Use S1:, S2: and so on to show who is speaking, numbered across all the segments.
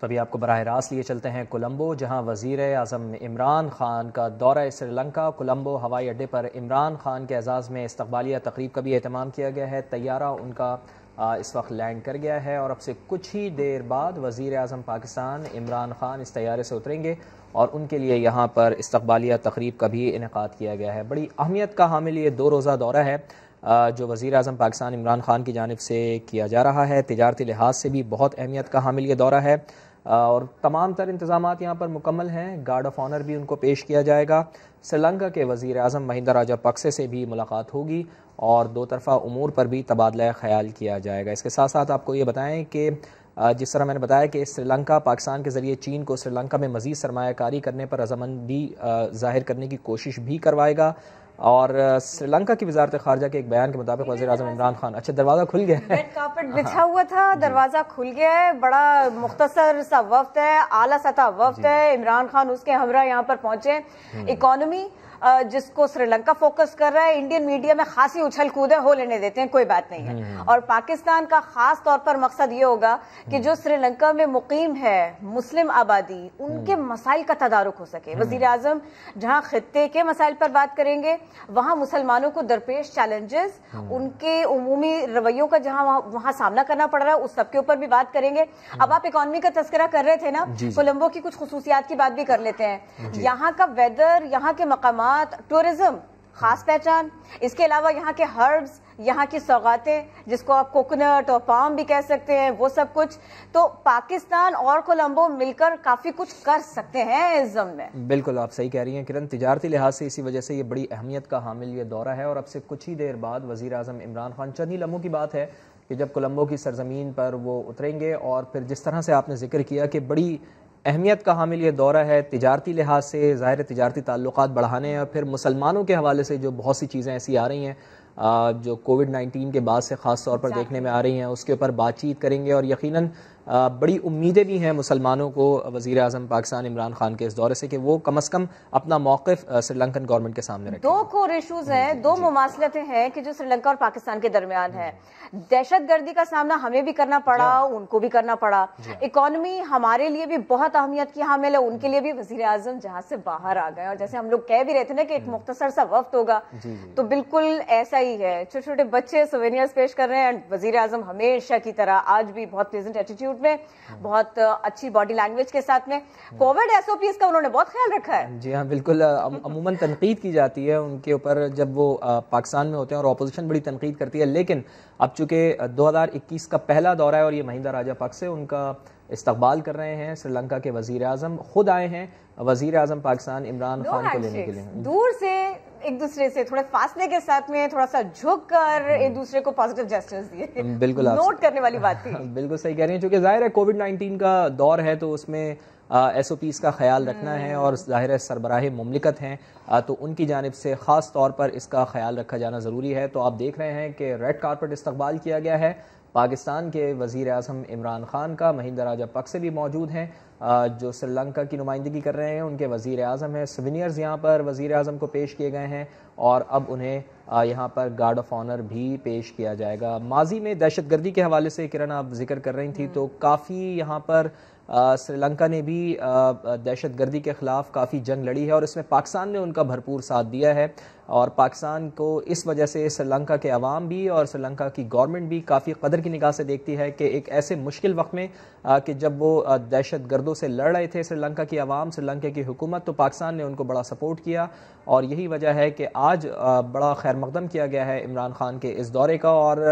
S1: तो अभी आपको बरह रास्त लिए चलते हैं कोलंबो जहां वजीर अजम इमरान खान का दौरा श्रीलंका कोलंबो हवाई अड्डे पर इमरान खान के एजाज़ में इस्तबालिया तकरीब का भी अहतमाम किया गया है तैयारा उनका इस वक्त लैंड कर गया है और अब से कुछ ही देर बाद वज़ी अजम पाकिस्तान इमरान खान इस तैयारे से उतरेंगे और उनके लिए यहाँ पर इस्तबालिया तकरीब का भी इनका किया गया है बड़ी अहमियत का हामिल ये दो रोज़ा दौरा है जो वज़ी अजम पाकिस्तान इमरान ख़ान की जानब से किया जा रहा है तजारती लिहाज से भी बहुत अहमियत का हामिल ये दौरा है और तमाम तर इंतजाम यहाँ पर मुकम्मल हैं गार्ड ऑफ ऑनर भी उनको पेश किया जाएगा श्रीलंका के वज़ी अजम महिंदा राजा पक्से से भी मुलाकात होगी और दो तरफ़ा अमूर पर भी तबादला ख्याल किया जाएगा इसके साथ साथ आपको ये बताएँ कि जिस तरह मैंने बताया कि श्रीलंका पाकिस्तान के ज़रिए चीन को श्रीलंका में मज़ीद सरमाकारी करने पर रजामंदी ज़ाहिर करने की कोशिश भी करवाएगा और श्रीलंका की वजारत खारजा के एक बयान के मुताबिक वजी अजम इमरान खान अच्छा दरवाज़ा खुल गया है
S2: कार्पेट हाँ, बिछा हाँ। हुआ था दरवाज़ा खुल गया है बड़ा मुख्तसर सा वफ़्त है आला सतह वफ्त है इमरान खान उसके हमरा यहाँ पर पहुंचे हम्म। इकोनॉमी जिसको श्रीलंका फोकस कर रहा है इंडियन मीडिया में खासी उछल कूद है हो लेने देते हैं कोई बात नहीं है हम्म, हम्म। और पाकिस्तान का खास तौर पर मकसद ये होगा कि हम्म। जो श्रीलंका में मुकीम है मुस्लिम आबादी उनके मसाइल का तदारुक हो सके वजीर आजम जहाँ खत्े के मसाइल पर बात करेंगे वहाँ मुसलमानों को दरपेश चैलेंजेस उनके उमूमी रवैयों का जहाँ वहाँ सामना करना पड़ रहा है उस सबके ऊपर भी बात करेंगे अब आप इकोनॉमी का तस्करा कर रहे थे ना कोलम्बो की कुछ खसूसियात की बात भी कर लेते हैं यहाँ का वेदर यहाँ के मकाम साथ टूरिज्म खास पहचान इसके अलावा यहाँ के हर्ब्स यहाँ की सौगातें जिसको आप कोकोनट और पाम भी कह सकते हैं वो सब कुछ तो पाकिस्तान और कोलंबो मिलकर काफी कुछ कर सकते हैं इस जम में
S1: बिल्कुल आप सही कह रही हैं किरण तजारती लिहाज से इसी वजह से ये बड़ी अहमियत का हामिल ये दौरा है और अब से कुछ ही देर बाद वजी अजम इमरान खान चंद ही लम्हों की बात है कि जब कोलंबो की सरजमीन पर वो उतरेंगे और फिर जिस तरह से आपने जिक्र किया कि बड़ी अहमियत का हामिल ये दौरा है तजारती लिहाज से ज़ाहिर तजारती ताल्लुक बढ़ाने और फिर मुसलमानों के हवाले से जो बहुत सी चीज़ें ऐसी आ रही हैं जो कोविड नाइन्टीन के बाद से ख़ास तौर पर देखने में आ रही हैं उसके ऊपर बातचीत करेंगे और यकीनन बड़ी उम्मीदें भी हैं मुसलमानों को वजीर अजम पाकिस्तान इमरान खान के इस दौरे से कि वो कम अज़ कम अपना मौकफ श्रीलंकन गवर्नमेंट के सामने रखें
S2: दो कोर इशूज़ हैं दो मुमासलतें हैं कि जो श्रीलंका और पाकिस्तान के दरमियान है दहशत गर्दी का सामना हमें भी करना पड़ा उनको भी करना पड़ा इकॉनमी हमारे लिए भी बहुत अहमियत की हामिल है उनके लिए भी वजीर अजम जहाँ से बाहर आ गए और जैसे हम लोग कह भी रहे थे ना कि एक मुख्तसर सा वक्त होगा तो बिल्कुल ऐसा ही है छोटे छोटे बच्चे सोवेनियर्स पेश कर रहे हैं एंड वजीर अजम हमेशा की तरह आज भी बहुत प्रेजेंट एटीट्यूड सूट में बहुत अच्छी बॉडी लैंग्वेज के साथ में कोविड एसओपीएस का उन्होंने बहुत ख्याल रखा है
S1: जी हाँ बिल्कुल अमूमन तनकीद की जाती है उनके ऊपर जब वो पाकिस्तान में होते हैं और अपोजिशन बड़ी तनकीद करती है लेकिन अब चूंकि 2021 का पहला दौरा है और ये महिंदा राजा पक से उनका इस्तबाल कर रहे हैं श्रीलंका के वजीर आजम खुद आए हैं वजीर आजम पाकिस्तान इमरान खान को लेने के लिए
S2: दूर से एक दूसरे से थोड़े फासले के साथ में थोड़ा सा झुक कर हम्म। एक दूसरे को पॉजिटिव जेस्टर्स दिए बिल्कुल नोट करने वाली बात थी
S1: बिल्कुल सही कह रही है चूंकि जाहिर है कोविड नाइन्टीन का दौर है तो उसमें एस ओ पीज़ का ख्याल रखना है हम्म। और ज़ाहिर है सरबराह ममलिकत हैं तो उनकी जानब से ख़ास तौर पर इसका ख्याल रखा जाना ज़रूरी है तो आप देख रहे हैं कि रेड कारपेट इस्तबाल किया गया है पाकिस्तान के वजीर अजम इमरान खान का महिंदा राजा पक्से भी मौजूद हैं जो श्रीलंका की नुमाइंदगी कर रहे हैं उनके वजीर अजम हैं सविनियर्स यहाँ पर वजीर अजम को पेश किए गए हैं और अब उन्हें यहाँ पर गार्ड ऑफ ऑनर भी पेश किया जाएगा माजी में दहशत गर्दी के हवाले से किरण आप जिक्र कर रही थी तो हम्म। काफ़ी यहाँ पर श्रीलंका ने भी दहशत गर्दी के ख़िलाफ़ काफ़ी जंग लड़ी है और इसमें पाकिस्तान ने उनका भरपूर साथ दिया है और पाकिस्तान को इस वजह से श्रीलंका के अवाम भी और श्रीलंका की गवर्नमेंट भी काफ़ी कदर की निगाह से देखती है कि एक ऐसे मुश्किल वक्त में कि जब वो दहशत गर्दों से लड़ रहे थे श्रीलंका की आवाम श्रीलंका की हुकूमत तो पाकिस्तान ने उनको बड़ा सपोर्ट किया और यही वजह है कि आज बड़ा खैर मकदम किया गया है इमरान खान के इस दौरे का और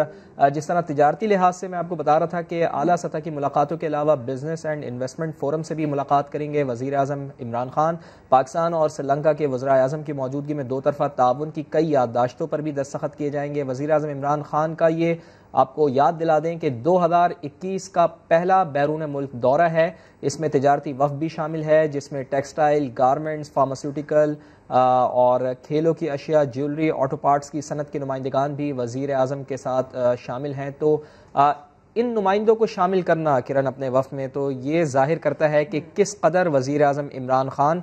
S1: जिस तरह तजारती लिहाज से मैं आपको बता रहा था कि अली सतह की मुलाकातों के अलावा बिजनेस एंड इन्वेस्टमेंट फोरम से भी मुलाकात करेंगे वज़ी अजम इमरान खान पाकिस्तान और श्रीलंका के वज्र अजम की मौजूदगी में दो तरफा ताउन की कई याददाश्तों पर भी दस्तखत किए जाएंगे वज़ी अजम इमरान ख़ान का ये आपको याद दिला दें कि 2021 का पहला बैरून मुल्क दौरा है इसमें तजारती वफ भी शामिल है जिसमें टेक्सटाइल गारमेंट्स फार्मास्यूटिकल और खेलों की अशिया ज्वेलरी ऑटो पार्ट्स की सनत के नुमाइंदगान भी वजीर अजम के साथ शामिल हैं तो इन नुमाइंदों को शामिल करना किरण अपने वफ में तो ये जाहिर करता है कि किस कदर वज़ी अजम इमरान ख़ान